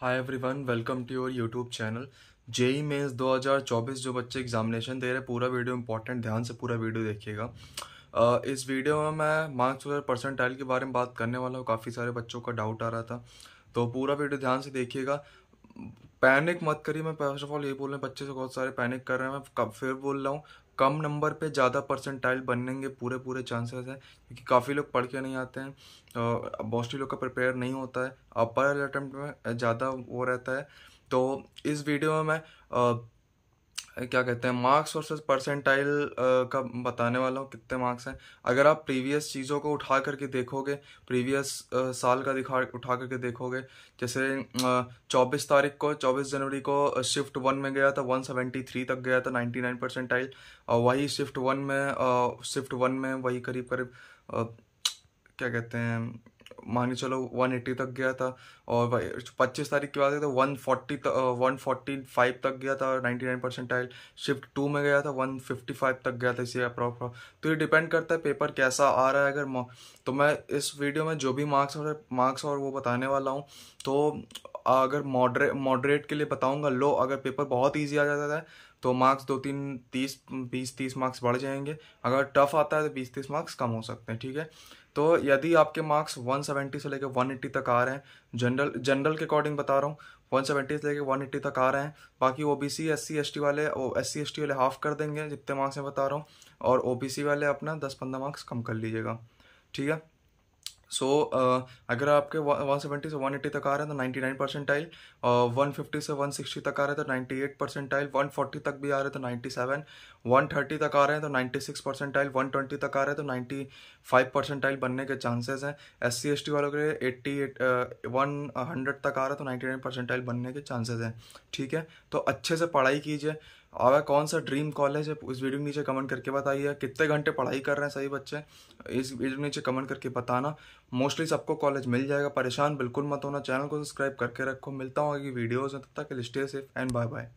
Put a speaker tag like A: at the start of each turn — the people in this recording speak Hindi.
A: hi everyone welcome to your YouTube channel JEE Mains 2024 जो बच्चे एग्जामिनेशन दे रहे हैं पूरा वीडियो इंपॉर्टेंट ध्यान से पूरा वीडियो देखिएगा Uh, इस वीडियो में मैं मार्क्स वगैरह परसेंटाइल के बारे में बात करने वाला हूँ काफ़ी सारे बच्चों का डाउट आ रहा था तो पूरा वीडियो ध्यान से देखिएगा पैनिक मत करिए मैं फर्स्ट ऑफ ऑल ये बोल रहा हूँ बच्चे से बहुत सारे पैनिक कर रहे हैं मैं फिर बोल रहा हूँ कम नंबर पे ज़्यादा परसेंटाइल बनने के पूरे पूरे चांसेस हैं क्योंकि काफ़ी लोग पढ़ के नहीं आते हैं मोस्टली लोग का प्रिपेयर नहीं होता है अपर अटैम्प्ट में ज़्यादा वो रहता है तो इस वीडियो में मैं क्या कहते हैं मार्क्स और परसेंटाइल का बताने वाला हूँ कितने मार्क्स हैं अगर आप प्रीवियस चीज़ों को उठा करके देखोगे प्रीवियस साल का दिखा उठा करके देखोगे जैसे 24 तारीख को 24 जनवरी को शिफ्ट वन में गया था 173 तक गया था 99 परसेंटाइल और वही शिफ्ट वन में शिफ्ट वन में वही करीब करीब क्या कहते हैं मान के चलो 180 तक गया था और 25 तारीख बात बाद गया था 140 वन फोर्टी फाइव तक गया था 99 परसेंटाइल शिफ्ट टू में गया था 155 तक गया था इसी अप्रॉप तो ये डिपेंड करता है पेपर कैसा आ रहा है अगर तो मैं इस वीडियो में जो भी मार्क्स और मार्क्स और वो बताने वाला हूँ तो अगर मॉडरेट मॉडरेट के लिए बताऊंगा लो अगर पेपर बहुत ईजी आ जाता है तो मार्क्स दो तीन तीस बीस तीस मार्क्स बढ़ जाएंगे अगर टफ आता है तो बीस तीस मार्क्स कम हो सकते हैं ठीक है तो यदि आपके मार्क्स 170 से लेकर 180 तक आ रहे हैं जनरल जनरल के अकॉर्डिंग बता रहा हूँ 170 से लेकर 180 तक आ रहे हैं बाकी O B C S C S T वाले एस सी एस टी वाले हाफ कर देंगे जितने मार्क्स मैं बता रहा हूँ और ओ बी सी वाले अपना दस पंद्रह मार्क्स कम कर लीजिएगा ठीक है सो so, uh, अगर आपके वन सेवेंटी से वन एट्टी तक आ रहे हैं तो ninety nine percentile one fifty से वन सिक्सटी तक आ रहे हैं तो ninety eight percentile one forty तक भी आ रहे हैं तो नाइन्टी सेवन वन थर्टी तक आ रहे हैं तो ninety six percentile one twenty तक आ रहे हैं तो नाइन्टी फाइव परसेंटाइल बनने के चांसेस हैं एस सी एस टी वालों के लिए एट्टी एट वन हंड्रेड तक आ रहा है तो नाइन्टी नाइन परसेंटाइल बनने के चांसेज हैं ठीक है तो अच्छे से पढ़ाई कीजिए और कौन सा ड्रीम कॉलेज है इस वीडियो के नीचे कमेंट करके बताइए कितने घंटे पढ़ाई कर रहे हैं सही बच्चे इस वीडियो के नीचे कमेंट करके बताना मोस्टली सबको कॉलेज मिल जाएगा परेशान बिल्कुल मत होना चैनल को सब्सक्राइब करके रखो मिलता हूँ आगे वीडियोज़ में तब तक stay safe and bye bye